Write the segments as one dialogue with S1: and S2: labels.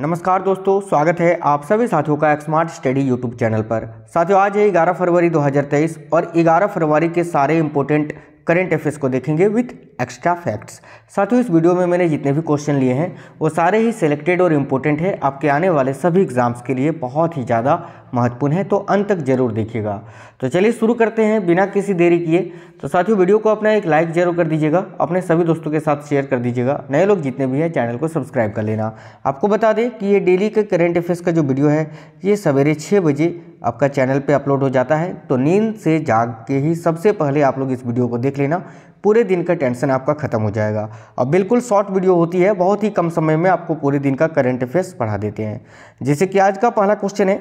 S1: नमस्कार दोस्तों स्वागत है आप सभी साथियों का स्मार्ट स्टडी यूट्यूब चैनल पर साथियों आज है 11 फरवरी 2023 और 11 फरवरी के सारे इम्पोर्टेंट करेंट अफेयर्स को देखेंगे विथ एक्स्ट्रा फैक्ट्स साथ ही इस वीडियो में मैंने जितने भी क्वेश्चन लिए हैं वो सारे ही सिलेक्टेड और इम्पोर्टेंट है आपके आने वाले सभी एग्जाम्स के लिए बहुत ही ज़्यादा महत्वपूर्ण है तो अंत तक जरूर देखिएगा तो चलिए शुरू करते हैं बिना किसी देरी किए तो साथियों वीडियो को अपना एक लाइक जरूर कर दीजिएगा अपने सभी दोस्तों के साथ शेयर कर दीजिएगा नए लोग जितने भी हैं चैनल को सब्सक्राइब कर लेना आपको बता दें कि ये डेली के करेंट अफेयर्स का जो वीडियो है ये सवेरे छः बजे आपका चैनल पे अपलोड हो जाता है तो नींद से जाग के ही सबसे पहले आप लोग इस वीडियो को देख लेना पूरे दिन का टेंशन आपका खत्म हो जाएगा और बिल्कुल शॉर्ट वीडियो होती है बहुत ही कम समय में आपको पूरे दिन का करंट अफेयर्स पढ़ा देते हैं जैसे कि आज का पहला क्वेश्चन है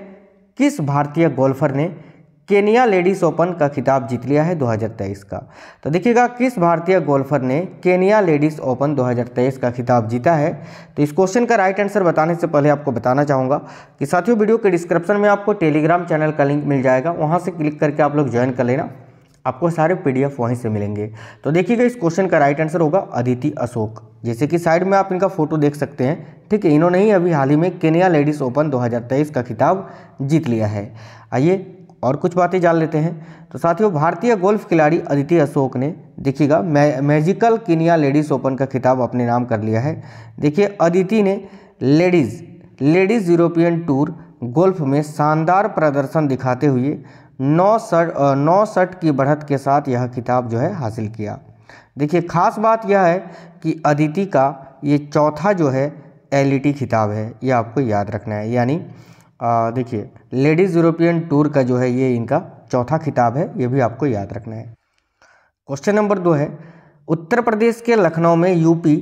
S1: किस भारतीय गोल्फर ने केनिया लेडीज़ ओपन का खिताब जीत लिया है 2023 का तो देखिएगा किस भारतीय गोल्फर ने केनिया लेडीज़ ओपन 2023 का खिताब जीता है तो इस क्वेश्चन का राइट आंसर बताने से पहले आपको बताना चाहूँगा कि साथियों वीडियो के डिस्क्रिप्शन में आपको टेलीग्राम चैनल का लिंक मिल जाएगा वहाँ से क्लिक करके आप लोग ज्वाइन कर लेना आपको सारे पी वहीं से मिलेंगे तो देखिएगा इस क्वेश्चन का राइट आंसर होगा अदिति अशोक जैसे कि साइड में आप इनका फोटो देख सकते हैं ठीक है इन्होंने ही अभी हाल ही में केनिया लेडीज़ ओपन 2023 का खिताब जीत लिया है आइए और कुछ बातें जान लेते हैं तो साथियों भारतीय गोल्फ खिलाड़ी अदिति अशोक ने देखिएगा मै मैजिकल किनिया लेडीज़ ओपन का खिताब अपने नाम कर लिया है देखिए अदिति ने ladies ladies European tour golf में शानदार प्रदर्शन दिखाते हुए नौ सट नौ सट की बढ़त के साथ यह किताब जो है हासिल किया देखिए खास बात यह है कि अदिति का ये चौथा जो है एल खिताब है यह आपको याद रखना है यानी देखिए लेडीज़ यूरोपियन टूर का जो है ये इनका चौथा खिताब है ये भी आपको याद रखना है क्वेश्चन नंबर दो है उत्तर प्रदेश के लखनऊ में यूपी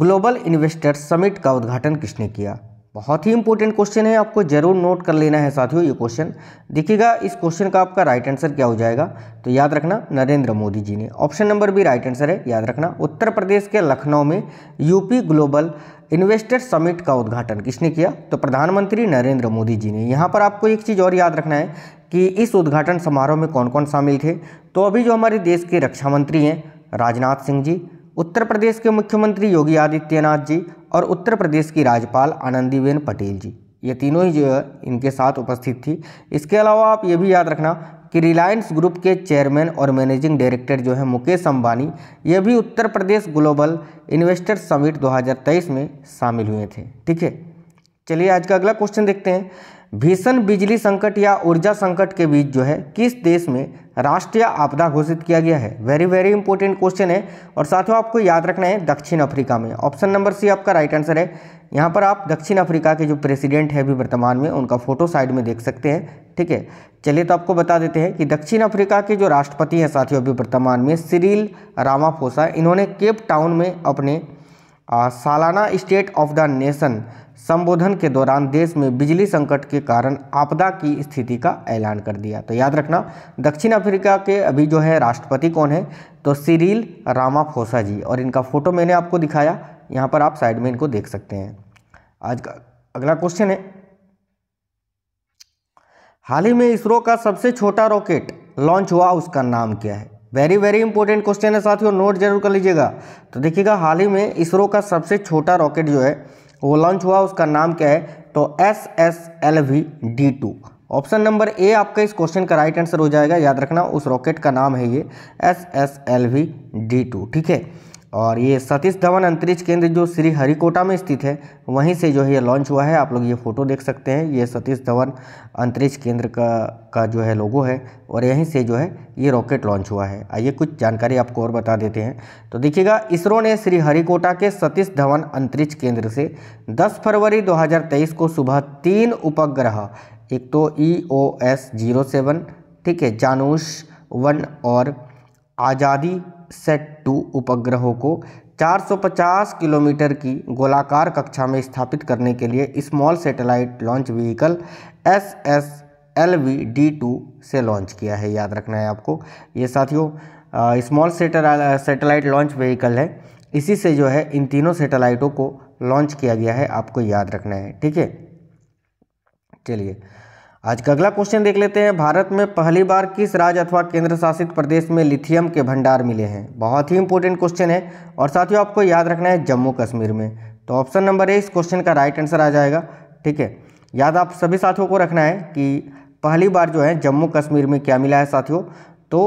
S1: ग्लोबल इन्वेस्टर समिट का उद्घाटन किसने किया बहुत ही इंपॉर्टेंट क्वेश्चन है आपको जरूर नोट कर लेना है साथियों ये क्वेश्चन देखिएगा इस क्वेश्चन का आपका राइट आंसर क्या हो जाएगा तो याद रखना नरेंद्र मोदी जी ने ऑप्शन नंबर भी राइट आंसर है याद रखना उत्तर प्रदेश के लखनऊ में यूपी ग्लोबल इन्वेस्टर समिट का उद्घाटन किसने किया तो प्रधानमंत्री नरेंद्र मोदी जी ने यहाँ पर आपको एक चीज़ और याद रखना है कि इस उद्घाटन समारोह में कौन कौन शामिल थे तो अभी जो हमारे देश के रक्षा मंत्री हैं राजनाथ सिंह जी उत्तर प्रदेश के मुख्यमंत्री योगी आदित्यनाथ जी और उत्तर प्रदेश की राज्यपाल आनंदीबेन पटेल जी ये तीनों ही जो है इनके साथ उपस्थित थी इसके अलावा आप ये भी याद रखना कि रिलायंस ग्रुप के चेयरमैन और मैनेजिंग डायरेक्टर जो है मुकेश अंबानी ये भी Uttar Pradesh global investor summit 2023 में शामिल हुए थे ठीक है चलिए आज का अगला क्वेश्चन देखते हैं भीषण बिजली संकट या ऊर्जा संकट के बीच जो है किस देश में राष्ट्रीय आपदा घोषित किया गया है वेरी वेरी इंपॉर्टेंट क्वेश्चन है और साथियों आपको याद रखना है दक्षिण अफ्रीका में ऑप्शन नंबर सी आपका राइट आंसर है यहाँ पर आप दक्षिण अफ्रीका के जो प्रेसिडेंट है अभी वर्तमान में उनका फोटो साइड में देख सकते हैं ठीक है चलिए तो आपको बता देते हैं कि दक्षिण अफ्रीका के जो राष्ट्रपति हैं साथियों अभी वर्तमान में सिरिल रामाफोसा इन्होंने केप टाउन में अपने आ, सालाना स्टेट ऑफ द नेशन संबोधन के दौरान देश में बिजली संकट के कारण आपदा की स्थिति का ऐलान कर दिया तो याद रखना दक्षिण अफ्रीका के अभी जो है राष्ट्रपति कौन है तो सिरील रामाफोसा जी और इनका फोटो मैंने आपको दिखाया यहाँ पर आप साइड में इनको देख सकते हैं आज का अगला क्वेश्चन है हाल ही में इसरो का सबसे छोटा रॉकेट लॉन्च हुआ उसका नाम क्या है वेरी वेरी इंपॉर्टेंट क्वेश्चन है साथियों नोट जरूर कर लीजिएगा तो देखिएगा हाल ही में इसरो का सबसे छोटा रॉकेट जो है वो लॉन्च हुआ उसका नाम क्या है तो S S L V D two option number A आपका इस क्वेश्चन का राइट आंसर हो जाएगा याद रखना उस रॉकेट का नाम है ये S S L V D two ठीक है और ये सतीश धवन अंतरिक्ष केंद्र जो श्री हरिकोटा में स्थित है वहीं से जो है ये लॉन्च हुआ है आप लोग ये फ़ोटो देख सकते हैं ये सतीश धवन अंतरिक्ष केंद्र का का जो है लोगो है और यहीं से जो है ये रॉकेट लॉन्च हुआ है आइए कुछ जानकारी आपको और बता देते हैं तो देखिएगा इसरो ने श्री हरिकोटा के सतीश धवन अंतरिक्ष केंद्र से दस फरवरी दो को सुबह तीन उपग्रह एक तो E O S zero seven ठीक है जानूश वन और आज़ादी सेट टू उपग्रहों को 450 किलोमीटर की गोलाकार कक्षा में स्थापित करने के लिए small satellite launch vehicle S S L V D two से लॉन्च किया है याद रखना है आपको ये साथियों स्मॉल सैटेलाइट लॉन्च व्हीकल है इसी से जो है इन तीनों सैटेलाइटों को लॉन्च किया गया है आपको याद रखना है ठीक है चलिए आज का अगला क्वेश्चन देख लेते हैं भारत में पहली बार किस राज्य अथवा केंद्र शासित प्रदेश में लिथियम के भंडार मिले हैं बहुत ही इंपॉर्टेंट क्वेश्चन है और साथियों आपको याद रखना है जम्मू कश्मीर में तो ऑप्शन नंबर ए इस क्वेश्चन का राइट आंसर आ जाएगा ठीक है याद आप सभी साथियों को रखना है कि पहली बार जो है जम्मू कश्मीर में क्या मिला है साथियों तो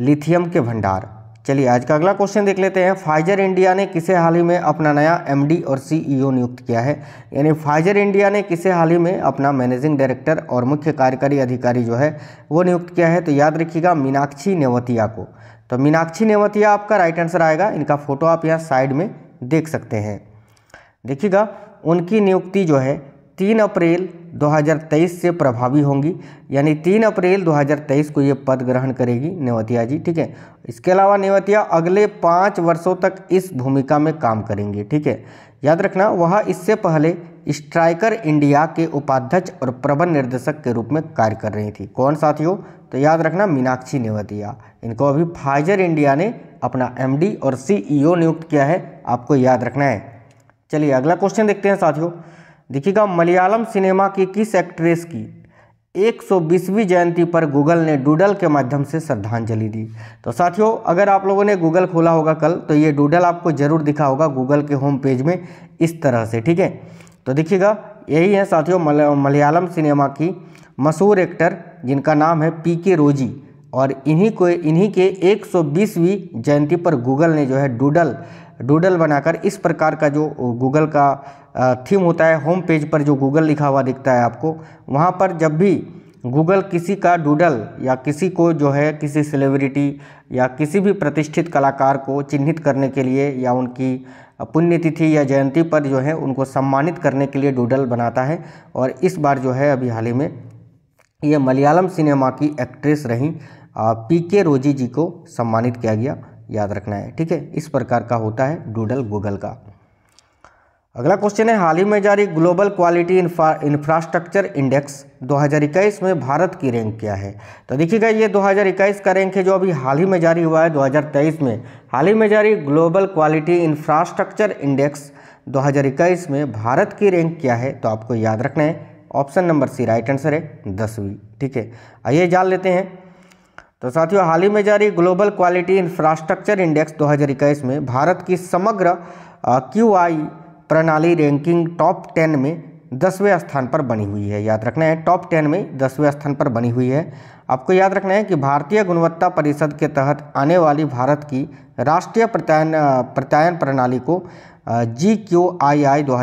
S1: लिथियम के भंडार चलिए आज का अगला क्वेश्चन देख लेते हैं फाइजर इंडिया ने किसे हाल ही में अपना नया एमडी और सीईओ e नियुक्त किया है यानी फाइजर इंडिया ने किसे हाल ही में अपना मैनेजिंग डायरेक्टर और मुख्य कार्यकारी अधिकारी जो है वो नियुक्त किया है तो याद रखिएगा मीनाक्षी नेवतिया को तो मीनाक्षी नेवतिया आपका राइट आंसर आएगा इनका फोटो आप यहाँ साइड में देख सकते हैं देखिएगा उनकी नियुक्ति जो है तीन अप्रैल 2023 से प्रभावी होंगी यानी तीन अप्रैल 2023 को ये पद ग्रहण करेगी नेवतिया जी ठीक है इसके अलावा नेवतिया अगले पाँच वर्षों तक इस भूमिका में काम करेंगे ठीक है याद रखना वह इससे पहले स्ट्राइकर इंडिया के उपाध्यक्ष और प्रबंध निर्देशक के रूप में कार्य कर रही थी कौन साथियों तो याद रखना मीनाक्षी नेवतिया इनको अभी फाइजर इंडिया ने अपना एम और सी e नियुक्त किया है आपको याद रखना है चलिए अगला क्वेश्चन देखते हैं साथियों देखिएगा मलयालम सिनेमा की किस एक्ट्रेस की 120वीं जयंती पर गूगल ने डूडल के माध्यम से श्रद्धांजलि दी तो साथियों अगर आप लोगों ने गूगल खोला होगा कल तो ये डूडल आपको ज़रूर दिखा होगा गूगल के होम पेज में इस तरह से ठीक है तो देखिएगा यही है साथियों मल, मलयालम सिनेमा की मशहूर एक्टर जिनका नाम है पी के रोजी और इन्हीं को इन्हीं के 120वीं जयंती पर गूगल ने जो है डूडल डूडल बनाकर इस प्रकार का जो गूगल का थीम होता है होम पेज पर जो गूगल लिखा हुआ दिखता है आपको वहाँ पर जब भी गूगल किसी का डूडल या किसी को जो है किसी सेलिब्रिटी या किसी भी प्रतिष्ठित कलाकार को चिन्हित करने के लिए या उनकी पुण्यतिथि या जयंती पर जो है उनको सम्मानित करने के लिए डूडल बनाता है और इस बार जो है अभी हाल ही में ये मलयालम सिनेमा की एक्ट्रेस रहीं पी के रोजी जी को सम्मानित किया गया याद रखना है ठीक है इस प्रकार का होता है डूडल गूगल का अगला क्वेश्चन है हाल ही में जारी ग्लोबल क्वालिटी इंफ्रास्ट्रक्चर इंडेक्स 2021 में भारत की रैंक क्या है तो देखिएगा ये 2021 का रैंक है जो अभी हाल ही में जारी हुआ है 2023 में हाल ही में जारी ग्लोबल क्वालिटी इंफ्रास्ट्रक्चर इंडेक्स 2021 में भारत की रैंक क्या है तो आपको याद रखना है option number C right answer है दसवीं ठीक है आइए जान लेते हैं तो साथियों हाल ही में जारी ग्लोबल क्वालिटी इंफ्रास्ट्रक्चर इंडेक्स 2021 में भारत की समग्र क्यू आई प्रणाली रैंकिंग टॉप टेन में दसवें स्थान पर बनी हुई है याद रखना है टॉप टेन में दसवें स्थान पर बनी हुई है आपको याद रखना है कि भारतीय गुणवत्ता परिषद के तहत आने वाली भारत की राष्ट्रीय प्रत्यायन प्रत्यायन प्रणाली को जी क्यू आई आई दो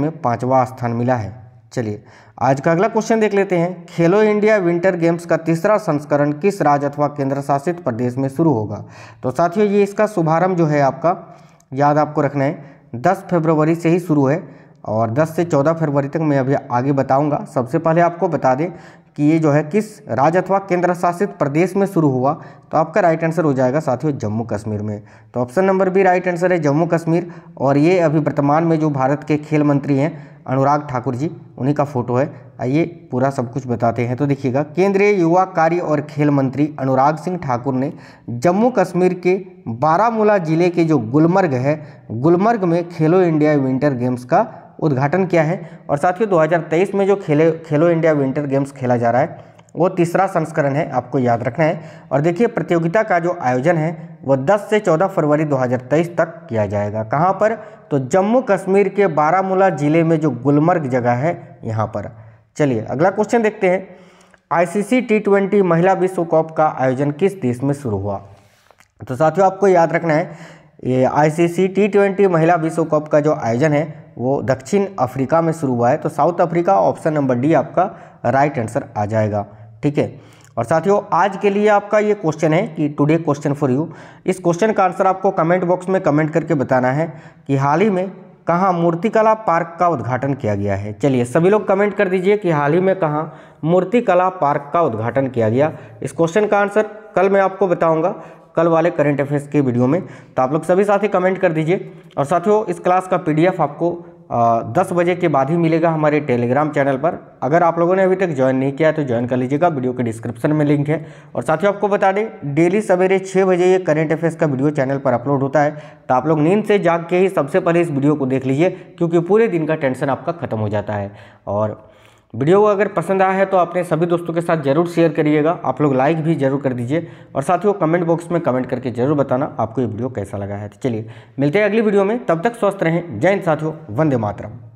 S1: में पाँचवा स्थान मिला है चलिए आज का अगला क्वेश्चन देख लेते हैं खेलो इंडिया विंटर गेम्स का तीसरा संस्करण किस राज्य अथवा केंद्र शासित प्रदेश में शुरू होगा तो साथियों ये इसका शुभारंभ जो है आपका याद आपको रखना है 10 फरवरी से ही शुरू है और 10 से 14 फरवरी तक मैं अभी आगे बताऊंगा सबसे पहले आपको बता दें कि ये जो है किस राज्य अथवा केंद्र शासित प्रदेश में शुरू हुआ तो आपका राइट आंसर हो जाएगा साथियों जम्मू कश्मीर में तो option number B right answer है जम्मू कश्मीर और ये अभी वर्तमान में जो भारत के खेल मंत्री हैं अनुराग ठाकुर जी उन्हीं का फोटो है आइए पूरा सब कुछ बताते हैं तो देखिएगा केंद्रीय युवा कार्य और खेल मंत्री अनुराग सिंह ठाकुर ने जम्मू कश्मीर के बारामूला जिले के जो गुलमर्ग है गुलमर्ग में खेलो इंडिया विंटर गेम्स का उद्घाटन किया है और साथियों 2023 में जो खेले खेलो इंडिया विंटर गेम्स खेला जा रहा है वो तीसरा संस्करण है आपको याद रखना है और देखिए प्रतियोगिता का जो आयोजन है वो 10 से 14 फरवरी 2023 तक किया जाएगा कहाँ पर तो जम्मू कश्मीर के बारामूला ज़िले में जो गुलमर्ग जगह है यहाँ पर चलिए अगला क्वेश्चन देखते हैं आईसीसी टी ट्वेंटी महिला विश्व कप का आयोजन किस देश में शुरू हुआ तो साथियों आपको याद रखना है ये आईसीसी टी ट्वेंटी महिला विश्व कप का जो आयोजन है वो दक्षिण अफ्रीका में शुरू हुआ है तो South Africa option number D आपका राइट आंसर आ जाएगा ठीक है और साथियों आज के लिए आपका ये क्वेश्चन है कि टुडे क्वेश्चन फॉर यू इस क्वेश्चन का आंसर आपको कमेंट बॉक्स में कमेंट करके बताना है कि हाल ही में कहाँ मूर्तिकला पार्क का उद्घाटन किया गया है चलिए सभी लोग कमेंट कर दीजिए कि हाल ही में कहाँ मूर्तिकला पार्क का उद्घाटन किया गया इस क्वेश्चन का आंसर कल मैं आपको बताऊंगा कल वाले करंट अफेयर्स के वीडियो में तो आप लोग सभी साथी कमेंट कर दीजिए और साथियों इस क्लास का पीडीएफ आपको दस बजे के बाद ही मिलेगा हमारे टेलीग्राम चैनल पर अगर आप लोगों ने अभी तक ज्वाइन नहीं किया है तो ज्वाइन कर लीजिएगा वीडियो के डिस्क्रिप्शन में लिंक है और साथियों आपको बता दें डेली सवेरे छः बजे ये करंट अफेयर्स का वीडियो चैनल पर अपलोड होता है तो आप लोग नींद से जाग के ही सबसे पहले इस वीडियो को देख लीजिए क्योंकि पूरे दिन का टेंशन आपका खत्म हो जाता है और वीडियो को अगर पसंद आया है तो अपने सभी दोस्तों के साथ जरूर शेयर करिएगा आप लोग लाइक भी जरूर कर दीजिए और साथ ही कमेंट बॉक्स में कमेंट करके जरूर बताना आपको ये वीडियो कैसा लगा है तो चलिए मिलते हैं अगली वीडियो में तब तक स्वस्थ रहें जय हिंद साथियों वंदे मातरम